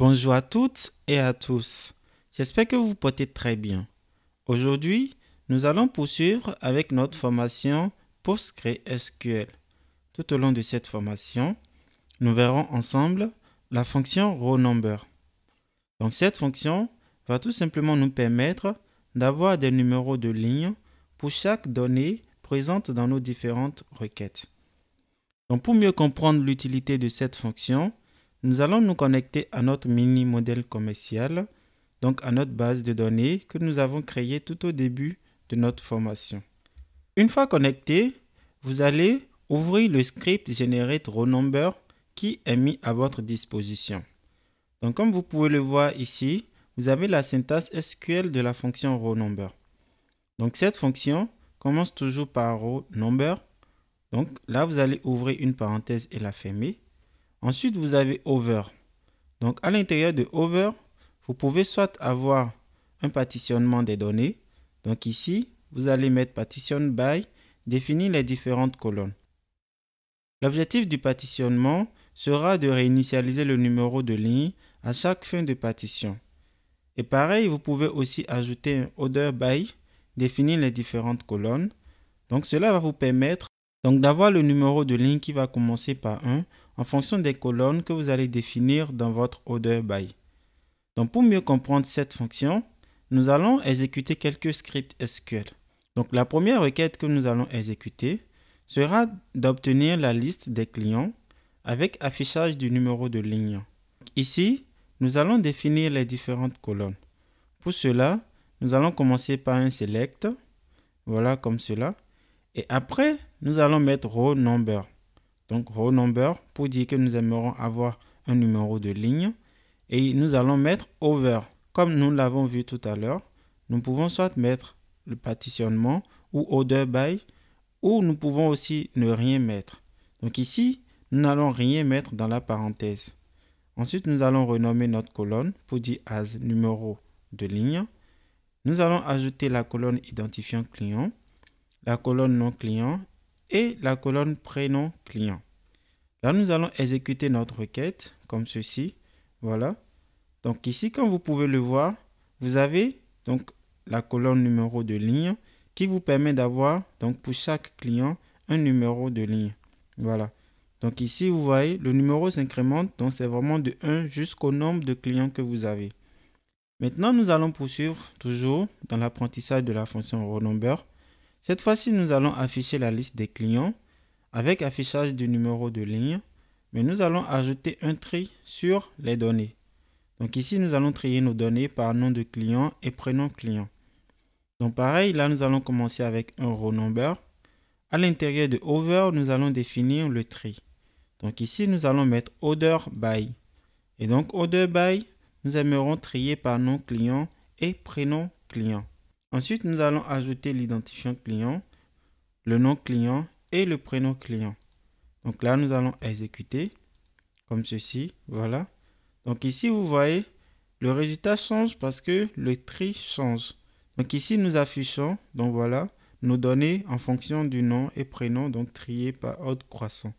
Bonjour à toutes et à tous. J'espère que vous vous portez très bien. Aujourd'hui, nous allons poursuivre avec notre formation PostgreSQL. Tout au long de cette formation, nous verrons ensemble la fonction rowNumber. Donc cette fonction va tout simplement nous permettre d'avoir des numéros de ligne pour chaque donnée présente dans nos différentes requêtes. Donc pour mieux comprendre l'utilité de cette fonction, nous allons nous connecter à notre mini modèle commercial, donc à notre base de données que nous avons créée tout au début de notre formation. Une fois connecté, vous allez ouvrir le script Generate ROW Number qui est mis à votre disposition. Donc comme vous pouvez le voir ici, vous avez la syntaxe SQL de la fonction raw number. Donc cette fonction commence toujours par ROW number. Donc là, vous allez ouvrir une parenthèse et la fermer. Ensuite, vous avez over. Donc, à l'intérieur de over, vous pouvez soit avoir un partitionnement des données. Donc ici, vous allez mettre partition by, définir les différentes colonnes. L'objectif du partitionnement sera de réinitialiser le numéro de ligne à chaque fin de partition. Et pareil, vous pouvez aussi ajouter un order by, définir les différentes colonnes. Donc cela va vous permettre d'avoir le numéro de ligne qui va commencer par 1 en fonction des colonnes que vous allez définir dans votre order by. Donc pour mieux comprendre cette fonction, nous allons exécuter quelques scripts SQL. Donc la première requête que nous allons exécuter sera d'obtenir la liste des clients avec affichage du numéro de ligne. Ici, nous allons définir les différentes colonnes. Pour cela, nous allons commencer par un select, voilà comme cela. Et après, nous allons mettre row number donc row number, pour dire que nous aimerons avoir un numéro de ligne. Et nous allons mettre over. Comme nous l'avons vu tout à l'heure, nous pouvons soit mettre le partitionnement ou order by, ou nous pouvons aussi ne rien mettre. Donc ici, nous n'allons rien mettre dans la parenthèse. Ensuite, nous allons renommer notre colonne pour dire as numéro de ligne. Nous allons ajouter la colonne identifiant client, la colonne non client et la colonne prénom client. Là, nous allons exécuter notre requête comme ceci. Voilà. Donc ici, comme vous pouvez le voir, vous avez donc la colonne numéro de ligne qui vous permet d'avoir donc pour chaque client un numéro de ligne. Voilà. Donc ici, vous voyez, le numéro s'incrémente, donc c'est vraiment de 1 jusqu'au nombre de clients que vous avez. Maintenant, nous allons poursuivre toujours dans l'apprentissage de la fonction number. Cette fois-ci, nous allons afficher la liste des clients avec affichage du numéro de ligne, mais nous allons ajouter un tri sur les données. Donc ici, nous allons trier nos données par nom de client et prénom client. Donc pareil, là, nous allons commencer avec un row number. À l'intérieur de over, nous allons définir le tri. Donc ici, nous allons mettre order by. Et donc order by, nous aimerons trier par nom client et prénom client. Ensuite, nous allons ajouter l'identifiant client, le nom client et le prénom client. Donc là, nous allons exécuter comme ceci. Voilà. Donc ici, vous voyez, le résultat change parce que le tri change. Donc ici, nous affichons, donc voilà, nos données en fonction du nom et prénom, donc trié par ordre croissant.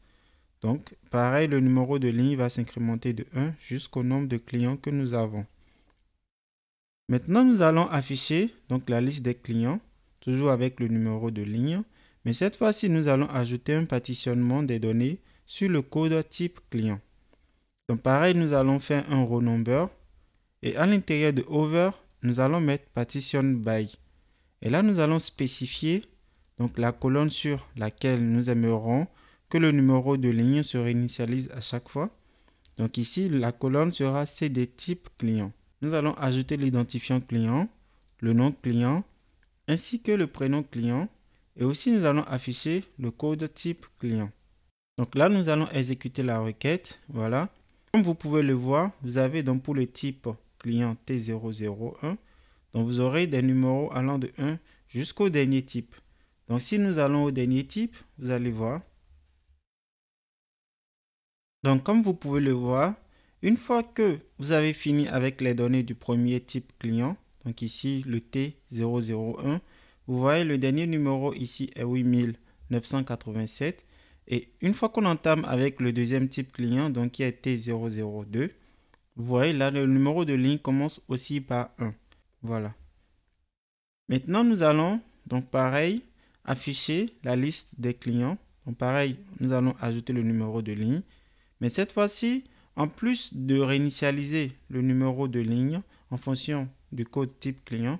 Donc, pareil, le numéro de ligne va s'incrémenter de 1 jusqu'au nombre de clients que nous avons. Maintenant, nous allons afficher donc la liste des clients, toujours avec le numéro de ligne. Mais cette fois-ci, nous allons ajouter un partitionnement des données sur le code type client. Donc pareil, nous allons faire un row number. Et à l'intérieur de over, nous allons mettre partition by. Et là, nous allons spécifier donc la colonne sur laquelle nous aimerons que le numéro de ligne se réinitialise à chaque fois. Donc ici, la colonne sera CD type client. Nous allons ajouter l'identifiant client, le nom client, ainsi que le prénom client. Et aussi, nous allons afficher le code type client. Donc là, nous allons exécuter la requête. Voilà. Comme vous pouvez le voir, vous avez donc pour le type client T001, donc vous aurez des numéros allant de 1 jusqu'au dernier type. Donc si nous allons au dernier type, vous allez voir. Donc comme vous pouvez le voir, une fois que vous avez fini avec les données du premier type client, donc ici le T001, vous voyez le dernier numéro ici est 8987. Et une fois qu'on entame avec le deuxième type client, donc qui est T002, vous voyez là le numéro de ligne commence aussi par 1. Voilà. Maintenant nous allons donc pareil afficher la liste des clients. Donc pareil, nous allons ajouter le numéro de ligne. Mais cette fois-ci, en plus de réinitialiser le numéro de ligne en fonction du code type client,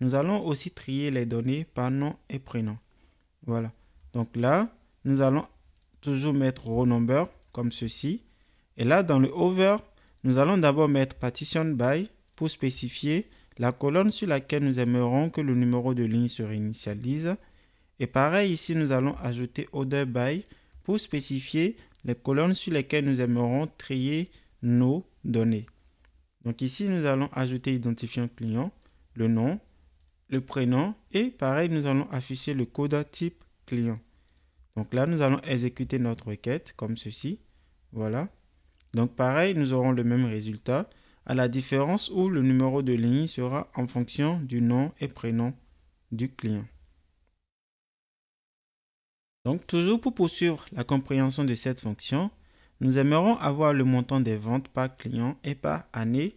nous allons aussi trier les données par nom et prénom. Voilà. Donc là, nous allons toujours mettre row number comme ceci. Et là, dans le over, nous allons d'abord mettre partition by pour spécifier la colonne sur laquelle nous aimerons que le numéro de ligne se réinitialise. Et pareil, ici, nous allons ajouter order by pour spécifier les colonnes sur lesquelles nous aimerons trier nos données. Donc ici, nous allons ajouter identifiant client, le nom, le prénom et pareil, nous allons afficher le code type client. Donc là, nous allons exécuter notre requête comme ceci. Voilà. Donc pareil, nous aurons le même résultat à la différence où le numéro de ligne sera en fonction du nom et prénom du client. Donc toujours pour poursuivre la compréhension de cette fonction, nous aimerons avoir le montant des ventes par client et par année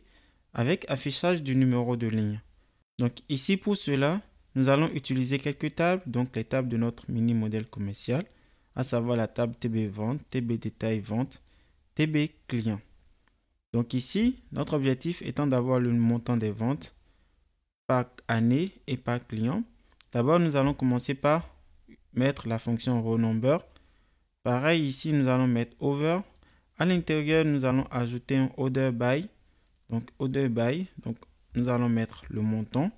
avec affichage du numéro de ligne. Donc ici pour cela, nous allons utiliser quelques tables, donc les tables de notre mini modèle commercial, à savoir la table TB vente, TB détail vente, TB client. Donc ici, notre objectif étant d'avoir le montant des ventes par année et par client. D'abord, nous allons commencer par mettre la fonction rowNumber. Pareil ici, nous allons mettre over. À l'intérieur, nous allons ajouter un order by. Donc order by, donc nous allons mettre le montant.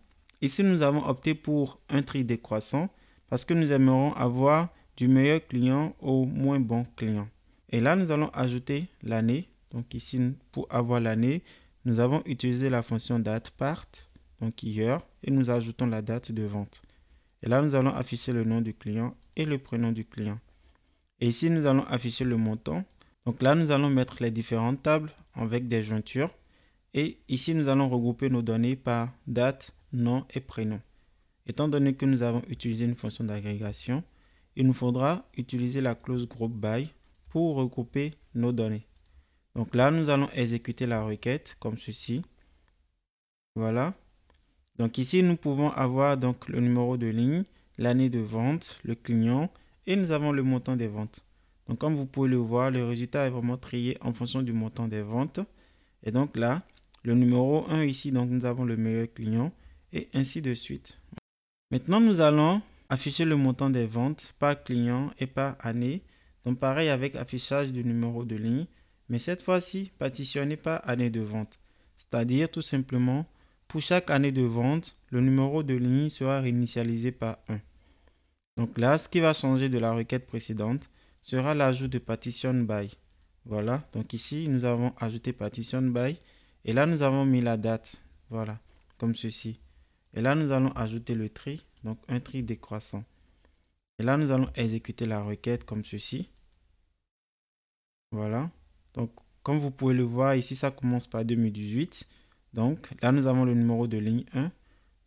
Ici, nous avons opté pour un tri décroissant parce que nous aimerons avoir du meilleur client au moins bon client. Et là, nous allons ajouter l'année. Donc ici, pour avoir l'année, nous avons utilisé la fonction date part, donc hier, et nous ajoutons la date de vente. Et là, nous allons afficher le nom du client et le prénom du client. Et ici, nous allons afficher le montant. Donc là, nous allons mettre les différentes tables avec des jointures. Et ici, nous allons regrouper nos données par date, nom et prénom. Étant donné que nous avons utilisé une fonction d'agrégation, il nous faudra utiliser la clause group by pour regrouper nos données. Donc là, nous allons exécuter la requête comme ceci. Voilà. Donc ici, nous pouvons avoir donc le numéro de ligne, l'année de vente, le client et nous avons le montant des ventes. Donc comme vous pouvez le voir, le résultat est vraiment trié en fonction du montant des ventes. Et donc là, le numéro 1 ici, donc nous avons le meilleur client et ainsi de suite. Maintenant, nous allons afficher le montant des ventes par client et par année. Donc pareil avec affichage du numéro de ligne, mais cette fois-ci partitionné par année de vente. C'est-à-dire tout simplement pour chaque année de vente, le numéro de ligne sera réinitialisé par 1. Donc là, ce qui va changer de la requête précédente sera l'ajout de partition by. Voilà, donc ici, nous avons ajouté partition by. Et là, nous avons mis la date. Voilà, comme ceci. Et là, nous allons ajouter le tri, donc un tri décroissant. Et là, nous allons exécuter la requête comme ceci. Voilà. Donc, comme vous pouvez le voir, ici, ça commence par 2018. Donc là, nous avons le numéro de ligne 1.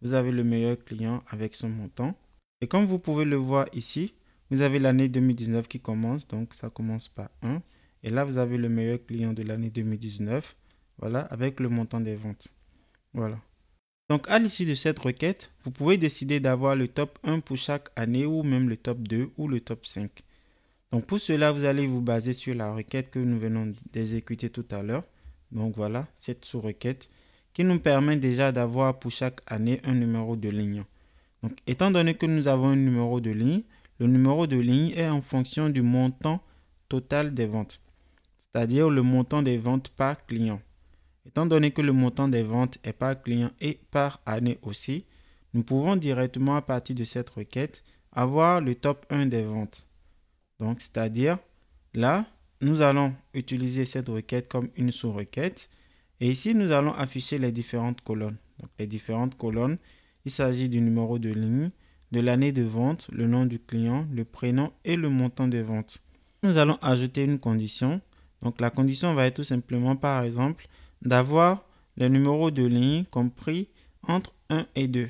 Vous avez le meilleur client avec son montant. Et comme vous pouvez le voir ici, vous avez l'année 2019 qui commence. Donc ça commence par 1. Et là, vous avez le meilleur client de l'année 2019. Voilà, avec le montant des ventes. Voilà. Donc à l'issue de cette requête, vous pouvez décider d'avoir le top 1 pour chaque année ou même le top 2 ou le top 5. Donc pour cela, vous allez vous baser sur la requête que nous venons d'exécuter tout à l'heure. Donc voilà, cette sous-requête nous permet déjà d'avoir pour chaque année un numéro de ligne. Donc, étant donné que nous avons un numéro de ligne, le numéro de ligne est en fonction du montant total des ventes, c'est-à-dire le montant des ventes par client. Étant donné que le montant des ventes est par client et par année aussi, nous pouvons directement à partir de cette requête avoir le top 1 des ventes. Donc, c'est-à-dire là, nous allons utiliser cette requête comme une sous-requête et ici, nous allons afficher les différentes colonnes. Donc, les différentes colonnes, il s'agit du numéro de ligne, de l'année de vente, le nom du client, le prénom et le montant de vente. Nous allons ajouter une condition. Donc, la condition va être tout simplement, par exemple, d'avoir le numéro de ligne compris entre 1 et 2.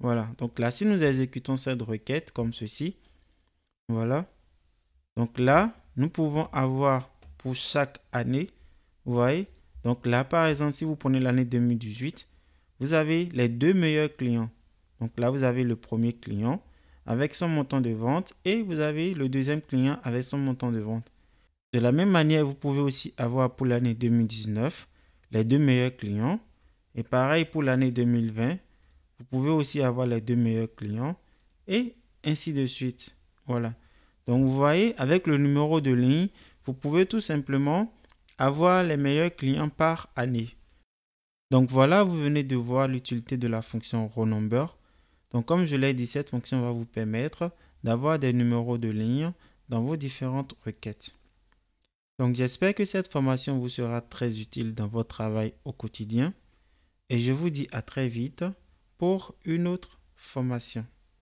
Voilà. Donc là, si nous exécutons cette requête comme ceci, voilà. Donc là, nous pouvons avoir pour chaque année, vous voyez, donc là, par exemple, si vous prenez l'année 2018, vous avez les deux meilleurs clients. Donc là, vous avez le premier client avec son montant de vente et vous avez le deuxième client avec son montant de vente. De la même manière, vous pouvez aussi avoir pour l'année 2019 les deux meilleurs clients. Et pareil pour l'année 2020, vous pouvez aussi avoir les deux meilleurs clients et ainsi de suite. Voilà. Donc vous voyez, avec le numéro de ligne, vous pouvez tout simplement avoir les meilleurs clients par année. Donc voilà, vous venez de voir l'utilité de la fonction number. Donc comme je l'ai dit, cette fonction va vous permettre d'avoir des numéros de ligne dans vos différentes requêtes. Donc j'espère que cette formation vous sera très utile dans votre travail au quotidien et je vous dis à très vite pour une autre formation.